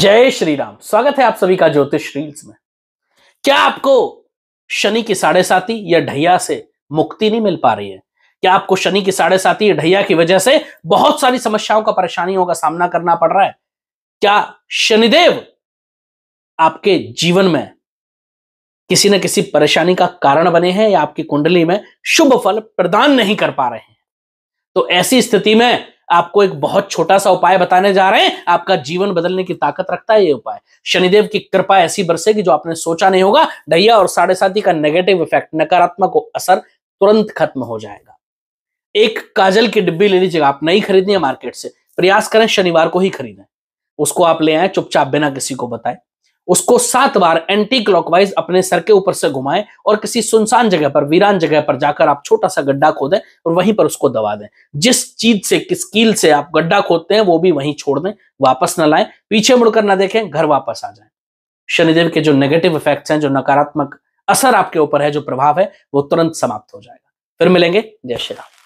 जय श्री राम स्वागत है आप सभी का ज्योतिष रील्स में क्या आपको शनि की साढ़े साथी या ढैया से मुक्ति नहीं मिल पा रही है क्या आपको शनि की साढ़े साथी या ढैया की वजह से बहुत सारी समस्याओं का परेशानियों का सामना करना पड़ रहा है क्या शनिदेव आपके जीवन में किसी न किसी परेशानी का कारण बने हैं या आपकी कुंडली में शुभ फल प्रदान नहीं कर पा रहे हैं तो ऐसी स्थिति में आपको एक बहुत छोटा सा उपाय बताने जा रहे हैं आपका जीवन बदलने की ताकत रखता है ये उपाय शनिदेव की कृपा ऐसी बरसेगी जो आपने सोचा नहीं होगा ढैया और साढ़े साथी का नेगेटिव इफेक्ट नकारात्मक असर तुरंत खत्म हो जाएगा एक काजल की डिब्बी ले लीजिएगा आप नहीं खरीदनी है मार्केट से प्रयास करें शनिवार को ही खरीदें उसको आप ले आए चुपचाप बिना किसी को बताए उसको सात बार एंटी क्लॉकवाइज अपने सर के ऊपर से घुमाएं और किसी सुनसान जगह पर वीरान जगह पर जाकर आप छोटा सा गड्ढा खोदें और वहीं पर उसको दबा दें जिस चीज से किस कील से आप गड्ढा खोदते हैं वो भी वहीं छोड़ दें वापस ना लाएं पीछे मुड़कर ना देखें घर वापस आ जाए शनिदेव के जो नेगेटिव इफेक्ट्स हैं जो नकारात्मक असर आपके ऊपर है जो प्रभाव है वो तुरंत समाप्त हो जाएगा फिर मिलेंगे जय श्री राम